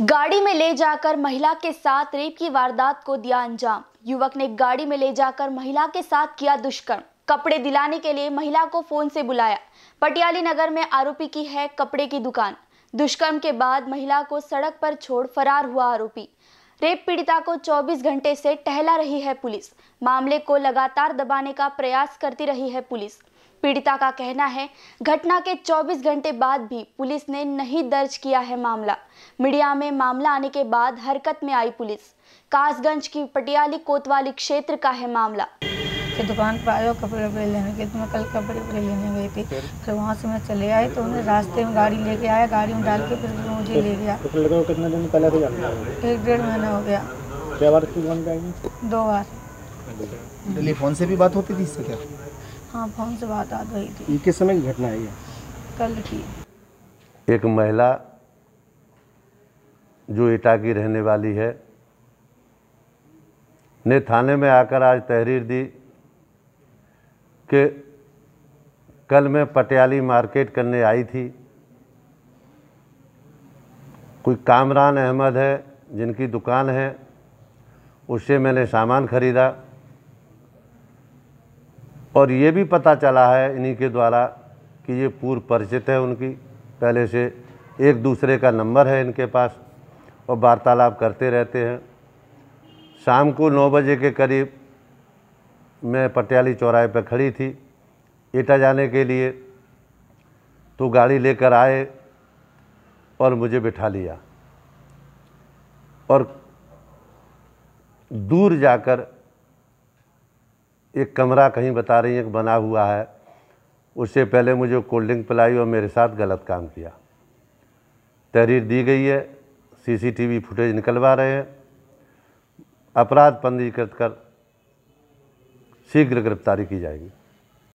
गाड़ी में ले जाकर महिला के साथ रेप की वारदात को दिया अंजाम युवक ने गाड़ी में ले जाकर महिला के साथ किया दुष्कर्म कपड़े दिलाने के लिए महिला को फोन से बुलाया पटियाली नगर में आरोपी की है कपड़े की दुकान दुष्कर्म के बाद महिला को सड़क पर छोड़ फरार हुआ आरोपी रेप पीड़िता को 24 घंटे से टहला रही है पुलिस मामले को लगातार दबाने का प्रयास करती रही है पुलिस पीड़िता का कहना है घटना के 24 घंटे बाद भी पुलिस ने नहीं दर्ज किया है मामला मीडिया में मामला आने के बाद हरकत में आई पुलिस कासगंज की पटियाली कोतवाली क्षेत्र का है मामला कि तो दुकान पर आयो कपड़े वपड़े लेने गए तो मैं कल कपड़े वपड़े लेने गई थी फिर वहाँ से मैं चले आई तो उन्हें रास्ते में गाड़ी लेके आया गाड़ी में डाल के फिर मुझे ले गया तो कितने दिन पहले एक डेढ़ महीना हो गया क्या बार दो बार टेलीफोन से भी बात होती थी इससे क्या हाँ फोन से बात आ गई थी किस समय की घटना है कल की एक महिला जो एटा की रहने वाली है ने थाने में आकर आज तहरीर दी कि कल मैं पटियाली मार्केट करने आई थी कोई कामरान अहमद है जिनकी दुकान है उससे मैंने सामान ख़रीदा और ये भी पता चला है इन्हीं के द्वारा कि ये पूर्व परिचित है उनकी पहले से एक दूसरे का नंबर है इनके पास और वार्तालाप करते रहते हैं शाम को नौ बजे के करीब मैं पटियाली चौराहे पर खड़ी थी एटा जाने के लिए तो गाड़ी लेकर आए और मुझे बिठा लिया और दूर जाकर एक कमरा कहीं बता रही हैं बना हुआ है उससे पहले मुझे कोल्ड ड्रिंक पिलाई और मेरे साथ गलत काम किया तहरीर दी गई है सीसीटीवी फुटेज निकलवा रहे हैं अपराध पंजीकृत कर शीघ्र गिरफ्तारी की जाएगी